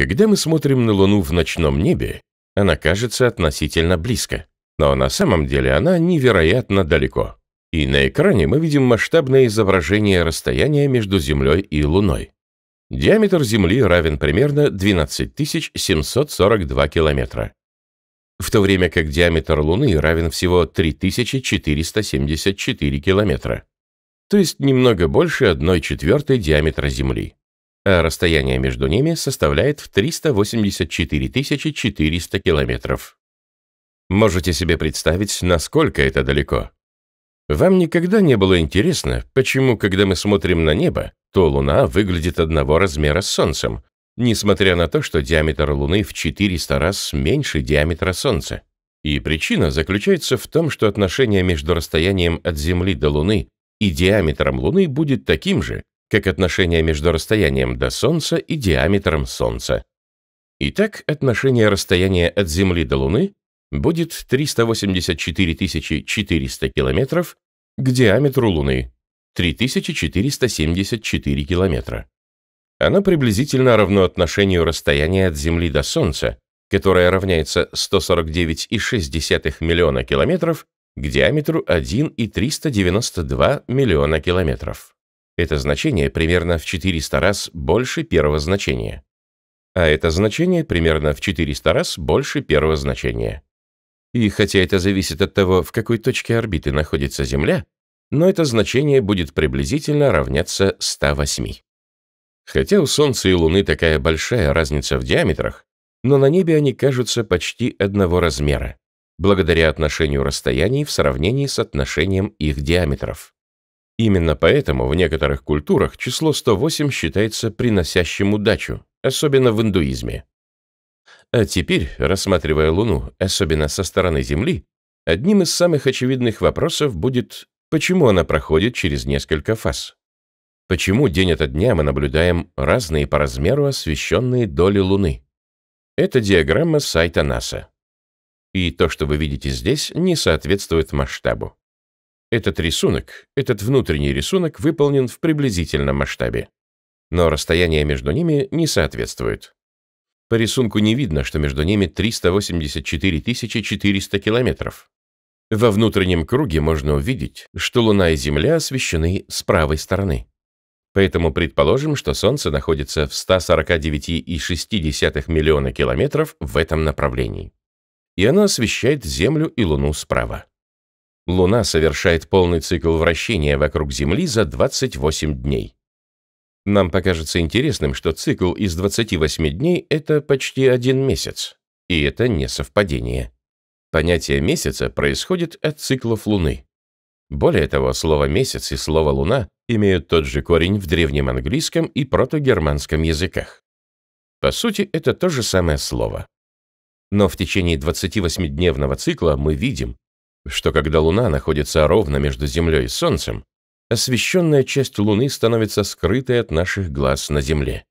Когда мы смотрим на Луну в ночном небе, она кажется относительно близко, но на самом деле она невероятно далеко. И на экране мы видим масштабное изображение расстояния между Землей и Луной. Диаметр Земли равен примерно 12 742 километра, в то время как диаметр Луны равен всего 3474 километра, то есть немного больше 1 четвертой диаметра Земли а расстояние между ними составляет в 384 400 километров. Можете себе представить, насколько это далеко? Вам никогда не было интересно, почему, когда мы смотрим на небо, то Луна выглядит одного размера с Солнцем, несмотря на то, что диаметр Луны в 400 раз меньше диаметра Солнца. И причина заключается в том, что отношение между расстоянием от Земли до Луны и диаметром Луны будет таким же, как отношение между расстоянием до Солнца и диаметром Солнца. Итак, отношение расстояния от Земли до Луны будет 384 400 километров к диаметру Луны 3474 километра. Оно приблизительно равно отношению расстояния от Земли до Солнца, которое равняется 149,6 миллиона километров к диаметру 1,392 миллиона километров. Это значение примерно в 400 раз больше первого значения. А это значение примерно в 400 раз больше первого значения. И хотя это зависит от того, в какой точке орбиты находится Земля, но это значение будет приблизительно равняться 108. Хотя у Солнца и Луны такая большая разница в диаметрах, но на небе они кажутся почти одного размера, благодаря отношению расстояний в сравнении с отношением их диаметров. Именно поэтому в некоторых культурах число 108 считается приносящим удачу, особенно в индуизме. А теперь, рассматривая Луну, особенно со стороны Земли, одним из самых очевидных вопросов будет, почему она проходит через несколько фаз. Почему день ото дня мы наблюдаем разные по размеру освещенные доли Луны? Это диаграмма сайта НАСА. И то, что вы видите здесь, не соответствует масштабу. Этот рисунок, этот внутренний рисунок выполнен в приблизительном масштабе. Но расстояние между ними не соответствует. По рисунку не видно, что между ними 384 400 километров. Во внутреннем круге можно увидеть, что Луна и Земля освещены с правой стороны. Поэтому предположим, что Солнце находится в 149,6 миллиона километров в этом направлении. И оно освещает Землю и Луну справа. Луна совершает полный цикл вращения вокруг Земли за 28 дней. Нам покажется интересным, что цикл из 28 дней – это почти один месяц. И это не совпадение. Понятие месяца происходит от циклов Луны. Более того, слово «месяц» и слово «луна» имеют тот же корень в древнем английском и протогерманском языках. По сути, это то же самое слово. Но в течение 28-дневного цикла мы видим, что когда Луна находится ровно между Землей и Солнцем, освещенная часть Луны становится скрытой от наших глаз на Земле.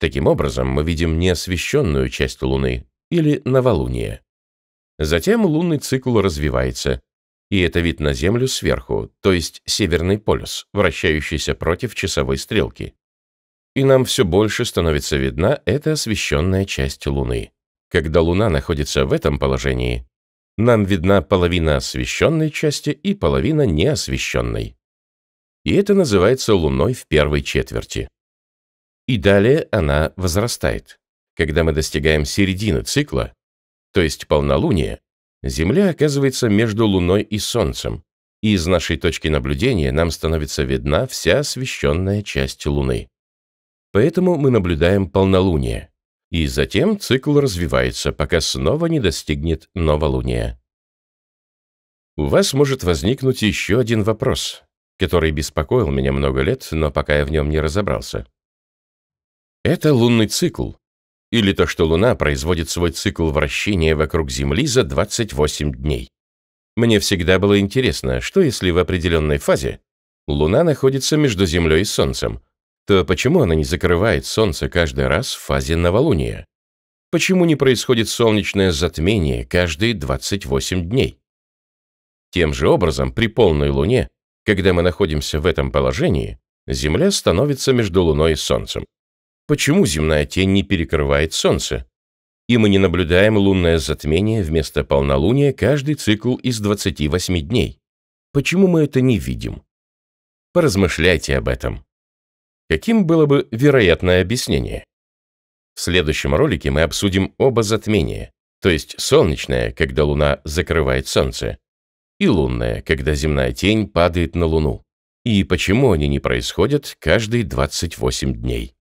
Таким образом, мы видим неосвещенную часть Луны или новолуние. Затем лунный цикл развивается, и это вид на Землю сверху, то есть северный полюс, вращающийся против часовой стрелки. И нам все больше становится видна эта освещенная часть Луны. Когда Луна находится в этом положении, нам видна половина освещенной части и половина неосвещенной. И это называется луной в первой четверти. И далее она возрастает. Когда мы достигаем середины цикла, то есть полнолуния, Земля оказывается между Луной и Солнцем, и из нашей точки наблюдения нам становится видна вся освещенная часть Луны. Поэтому мы наблюдаем полнолуние, и затем цикл развивается, пока снова не достигнет новолуния. У вас может возникнуть еще один вопрос, который беспокоил меня много лет, но пока я в нем не разобрался. Это лунный цикл, или то, что Луна производит свой цикл вращения вокруг Земли за 28 дней. Мне всегда было интересно, что если в определенной фазе Луна находится между Землей и Солнцем, то почему она не закрывает Солнце каждый раз в фазе новолуния? Почему не происходит солнечное затмение каждые 28 дней? Тем же образом, при полной Луне, когда мы находимся в этом положении, Земля становится между Луной и Солнцем. Почему земная тень не перекрывает Солнце? И мы не наблюдаем лунное затмение вместо полнолуния каждый цикл из 28 дней. Почему мы это не видим? Поразмышляйте об этом. Каким было бы вероятное объяснение? В следующем ролике мы обсудим оба затмения, то есть солнечное, когда Луна закрывает Солнце, и лунное, когда земная тень падает на Луну, и почему они не происходят каждые 28 дней.